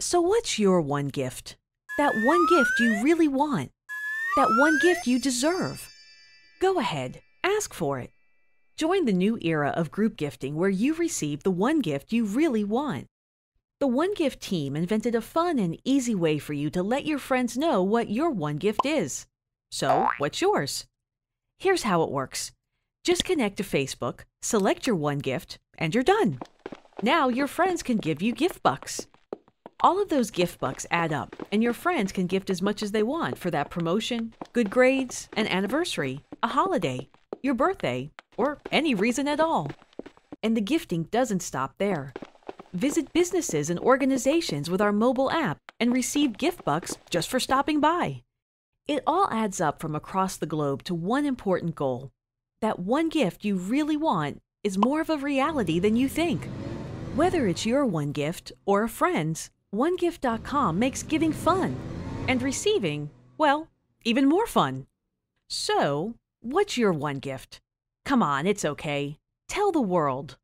So, what's your one gift? That one gift you really want? That one gift you deserve? Go ahead, ask for it. Join the new era of group gifting where you receive the one gift you really want. The One Gift team invented a fun and easy way for you to let your friends know what your one gift is. So, what's yours? Here's how it works just connect to Facebook, select your one gift, and you're done. Now your friends can give you gift bucks. All of those gift bucks add up, and your friends can gift as much as they want for that promotion, good grades, an anniversary, a holiday, your birthday, or any reason at all. And the gifting doesn't stop there. Visit businesses and organizations with our mobile app and receive gift bucks just for stopping by. It all adds up from across the globe to one important goal. That one gift you really want is more of a reality than you think. Whether it's your one gift or a friend's, OneGift.com makes giving fun and receiving, well, even more fun. So, what's your one gift? Come on, it's okay. Tell the world.